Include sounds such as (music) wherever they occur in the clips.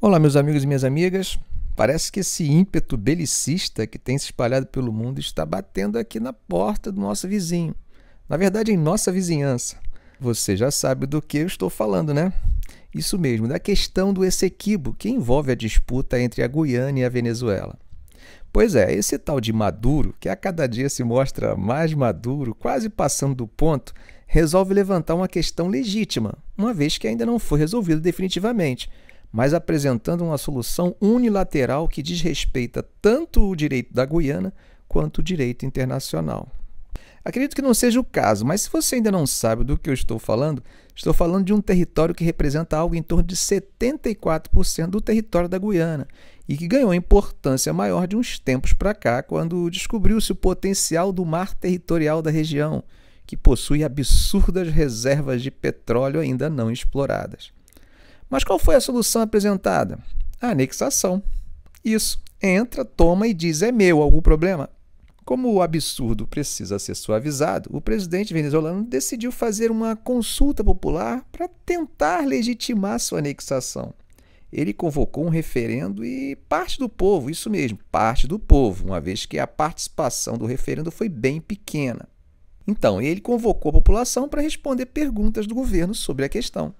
Olá, meus amigos e minhas amigas. Parece que esse ímpeto belicista que tem se espalhado pelo mundo está batendo aqui na porta do nosso vizinho. Na verdade, em nossa vizinhança. Você já sabe do que eu estou falando, né? Isso mesmo, da questão do Essequibo, que envolve a disputa entre a Guiana e a Venezuela. Pois é, esse tal de Maduro, que a cada dia se mostra mais maduro, quase passando do ponto, resolve levantar uma questão legítima, uma vez que ainda não foi resolvido definitivamente mas apresentando uma solução unilateral que desrespeita tanto o direito da Guiana quanto o direito internacional. Acredito que não seja o caso, mas se você ainda não sabe do que eu estou falando, estou falando de um território que representa algo em torno de 74% do território da Guiana e que ganhou importância maior de uns tempos para cá, quando descobriu-se o potencial do mar territorial da região, que possui absurdas reservas de petróleo ainda não exploradas. Mas qual foi a solução apresentada? A anexação. Isso. Entra, toma e diz: é meu, algum problema? Como o absurdo precisa ser suavizado, o presidente venezuelano decidiu fazer uma consulta popular para tentar legitimar sua anexação. Ele convocou um referendo e parte do povo, isso mesmo, parte do povo, uma vez que a participação do referendo foi bem pequena. Então, ele convocou a população para responder perguntas do governo sobre a questão.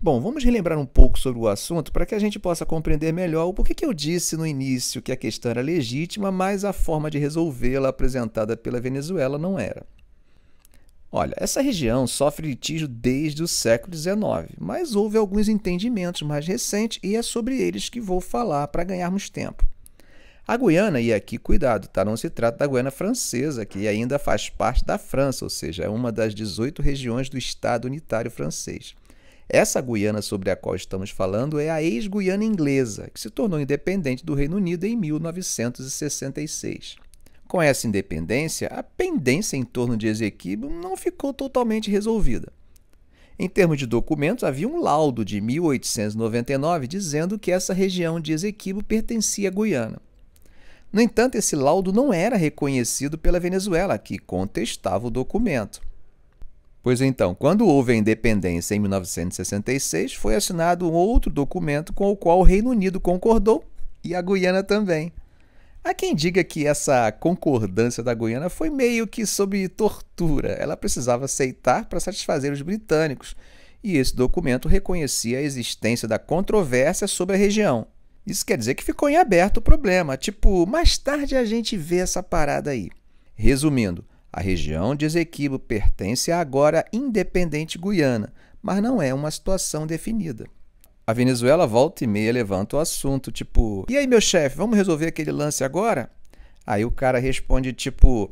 Bom, vamos relembrar um pouco sobre o assunto para que a gente possa compreender melhor o porquê que eu disse no início que a questão era legítima, mas a forma de resolvê-la apresentada pela Venezuela não era. Olha, essa região sofre litígio desde o século XIX, mas houve alguns entendimentos mais recentes e é sobre eles que vou falar para ganharmos tempo. A Guiana, e aqui cuidado, tá? não se trata da Guiana francesa, que ainda faz parte da França, ou seja, é uma das 18 regiões do Estado Unitário Francês. Essa Guiana sobre a qual estamos falando é a ex-Guiana inglesa, que se tornou independente do Reino Unido em 1966. Com essa independência, a pendência em torno de Esequibo não ficou totalmente resolvida. Em termos de documentos, havia um laudo de 1899 dizendo que essa região de Esequibo pertencia à Guiana. No entanto, esse laudo não era reconhecido pela Venezuela, que contestava o documento. Pois então, quando houve a independência em 1966, foi assinado um outro documento com o qual o Reino Unido concordou e a Guiana também. Há quem diga que essa concordância da Guiana foi meio que sob tortura. Ela precisava aceitar para satisfazer os britânicos, e esse documento reconhecia a existência da controvérsia sobre a região. Isso quer dizer que ficou em aberto o problema, tipo, mais tarde a gente vê essa parada aí. Resumindo, a região de Esequibo pertence à agora independente Guiana, mas não é uma situação definida. A Venezuela volta e meia levanta o assunto, tipo: "E aí, meu chefe, vamos resolver aquele lance agora?" Aí o cara responde tipo: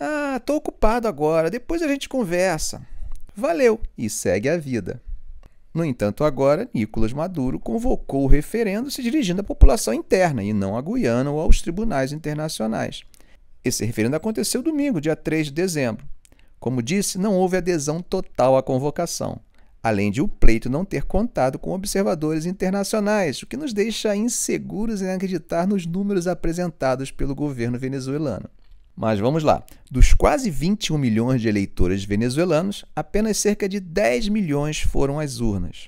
"Ah, tô ocupado agora, depois a gente conversa." Valeu e segue a vida. No entanto, agora, Nicolas Maduro convocou o referendo se dirigindo à população interna e não à Guiana ou aos tribunais internacionais. Esse referendo aconteceu domingo, dia 3 de dezembro. Como disse, não houve adesão total à convocação, além de o pleito não ter contado com observadores internacionais, o que nos deixa inseguros em acreditar nos números apresentados pelo governo venezuelano. Mas vamos lá. Dos quase 21 milhões de eleitores venezuelanos, apenas cerca de 10 milhões foram às urnas.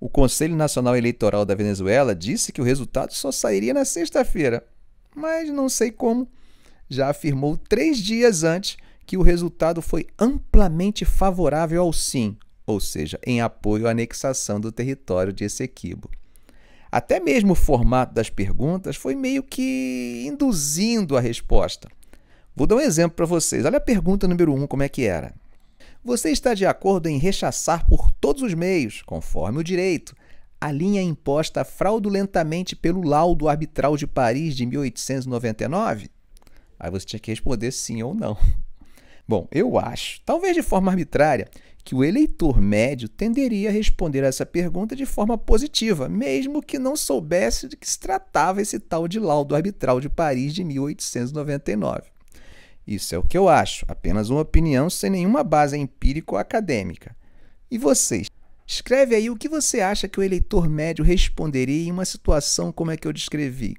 O Conselho Nacional Eleitoral da Venezuela disse que o resultado só sairia na sexta-feira, mas não sei como já afirmou três dias antes que o resultado foi amplamente favorável ao sim, ou seja, em apoio à anexação do território de Essequibo. Até mesmo o formato das perguntas foi meio que induzindo a resposta. Vou dar um exemplo para vocês. Olha a pergunta número 1, um, como é que era. Você está de acordo em rechaçar por todos os meios, conforme o direito, a linha imposta fraudulentamente pelo laudo arbitral de Paris de 1899? Aí você tinha que responder sim ou não. (laughs) Bom, eu acho, talvez de forma arbitrária, que o eleitor médio tenderia a responder a essa pergunta de forma positiva, mesmo que não soubesse de que se tratava esse tal de laudo arbitral de Paris de 1899. Isso é o que eu acho, apenas uma opinião sem nenhuma base empírica ou acadêmica. E vocês? Escreve aí o que você acha que o eleitor médio responderia em uma situação como a é que eu descrevi.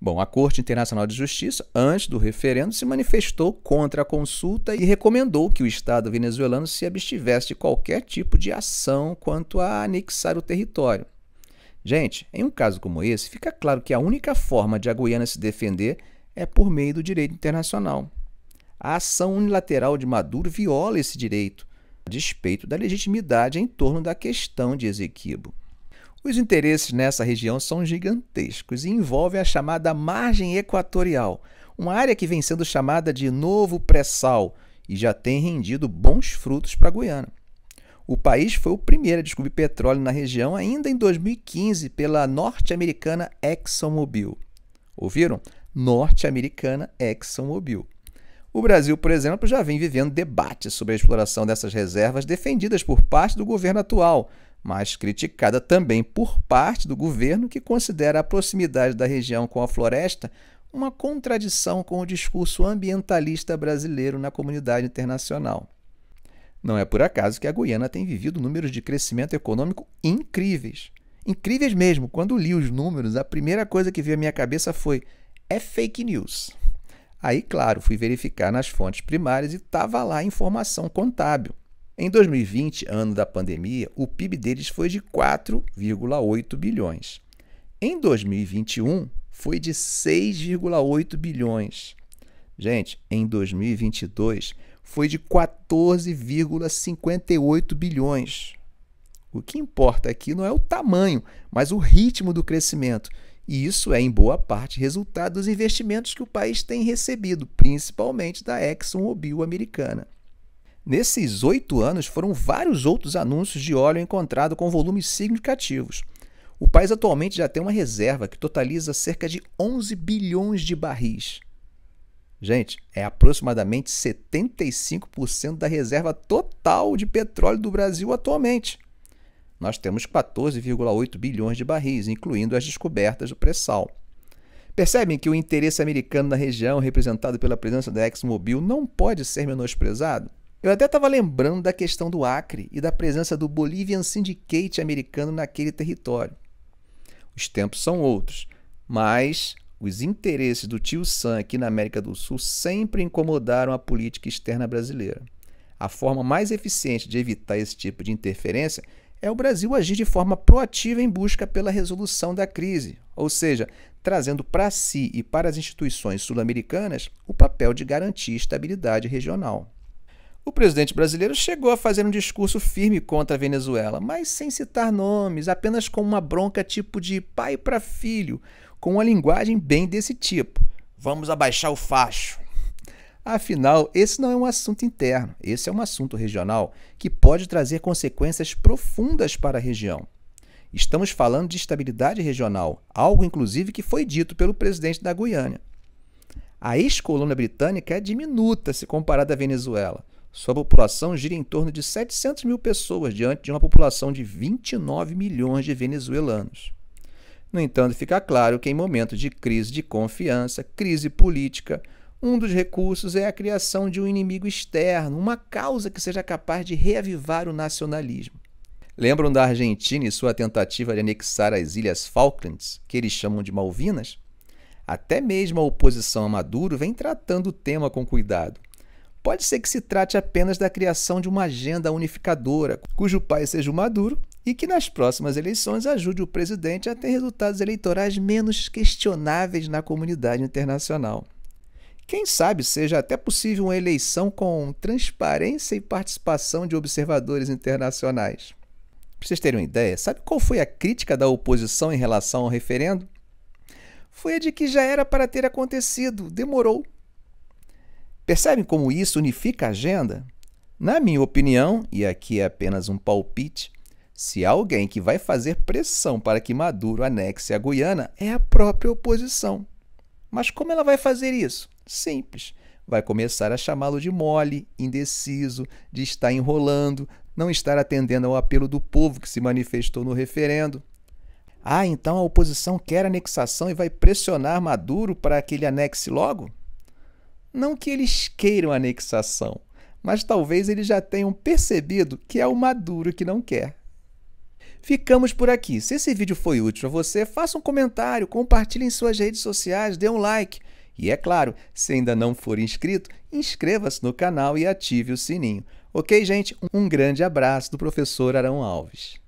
Bom, a Corte Internacional de Justiça, antes do referendo, se manifestou contra a consulta e recomendou que o Estado venezuelano se abstivesse de qualquer tipo de ação quanto a anexar o território. Gente, em um caso como esse, fica claro que a única forma de a Guiana se defender é por meio do direito internacional. A ação unilateral de Maduro viola esse direito, a despeito da legitimidade em torno da questão de Esequibo. Os interesses nessa região são gigantescos e envolvem a chamada margem equatorial, uma área que vem sendo chamada de novo pré-sal e já tem rendido bons frutos para a Guiana. O país foi o primeiro a descobrir petróleo na região ainda em 2015 pela norte-americana ExxonMobil. Ouviram? Norte-americana ExxonMobil. O Brasil, por exemplo, já vem vivendo debates sobre a exploração dessas reservas defendidas por parte do governo atual, mas criticada também por parte do governo, que considera a proximidade da região com a floresta uma contradição com o discurso ambientalista brasileiro na comunidade internacional. Não é por acaso que a Guiana tem vivido números de crescimento econômico incríveis. Incríveis mesmo. Quando li os números, a primeira coisa que veio à minha cabeça foi: é fake news. Aí, claro, fui verificar nas fontes primárias e estava lá a informação contábil. Em 2020, ano da pandemia, o PIB deles foi de 4,8 bilhões. Em 2021, foi de 6,8 bilhões. Gente, em 2022 foi de 14,58 bilhões. O que importa aqui não é o tamanho, mas o ritmo do crescimento. E isso é, em boa parte, resultado dos investimentos que o país tem recebido, principalmente da ExxonMobil americana. Nesses oito anos foram vários outros anúncios de óleo encontrado com volumes significativos. O país atualmente já tem uma reserva que totaliza cerca de 11 bilhões de barris. Gente, é aproximadamente 75% da reserva total de petróleo do Brasil atualmente. Nós temos 14,8 bilhões de barris, incluindo as descobertas do pré-sal. Percebem que o interesse americano na região, representado pela presença da ExxonMobil, não pode ser menosprezado? Eu até estava lembrando da questão do Acre e da presença do Bolivian Syndicate americano naquele território. Os tempos são outros, mas os interesses do tio Sam aqui na América do Sul sempre incomodaram a política externa brasileira. A forma mais eficiente de evitar esse tipo de interferência é o Brasil agir de forma proativa em busca pela resolução da crise, ou seja, trazendo para si e para as instituições sul-americanas o papel de garantir estabilidade regional. O presidente brasileiro chegou a fazer um discurso firme contra a Venezuela, mas sem citar nomes, apenas com uma bronca tipo de pai para filho, com uma linguagem bem desse tipo. Vamos abaixar o facho. Afinal, esse não é um assunto interno, esse é um assunto regional que pode trazer consequências profundas para a região. Estamos falando de estabilidade regional, algo inclusive que foi dito pelo presidente da Guiana. A ex-colônia britânica é diminuta se comparada à Venezuela, sua população gira em torno de 700 mil pessoas diante de uma população de 29 milhões de venezuelanos. No entanto, fica claro que em momentos de crise de confiança, crise política, um dos recursos é a criação de um inimigo externo, uma causa que seja capaz de reavivar o nacionalismo. Lembram da Argentina e sua tentativa de anexar as Ilhas Falklands, que eles chamam de Malvinas? Até mesmo a oposição a Maduro vem tratando o tema com cuidado pode ser que se trate apenas da criação de uma agenda unificadora, cujo pai seja o Maduro, e que nas próximas eleições ajude o presidente a ter resultados eleitorais menos questionáveis na comunidade internacional. Quem sabe seja até possível uma eleição com transparência e participação de observadores internacionais. Para vocês terem uma ideia, sabe qual foi a crítica da oposição em relação ao referendo? Foi a de que já era para ter acontecido, demorou. Percebem como isso unifica a agenda? Na minha opinião, e aqui é apenas um palpite, se alguém que vai fazer pressão para que Maduro anexe a Guiana é a própria oposição. Mas como ela vai fazer isso? Simples. Vai começar a chamá-lo de mole, indeciso, de estar enrolando, não estar atendendo ao apelo do povo que se manifestou no referendo. Ah, então a oposição quer anexação e vai pressionar Maduro para que ele anexe logo? Não que eles queiram anexação, mas talvez eles já tenham percebido que é o Maduro que não quer. Ficamos por aqui. Se esse vídeo foi útil a você, faça um comentário, compartilhe em suas redes sociais, dê um like. E é claro, se ainda não for inscrito, inscreva-se no canal e ative o sininho. Ok, gente? Um grande abraço do professor Arão Alves.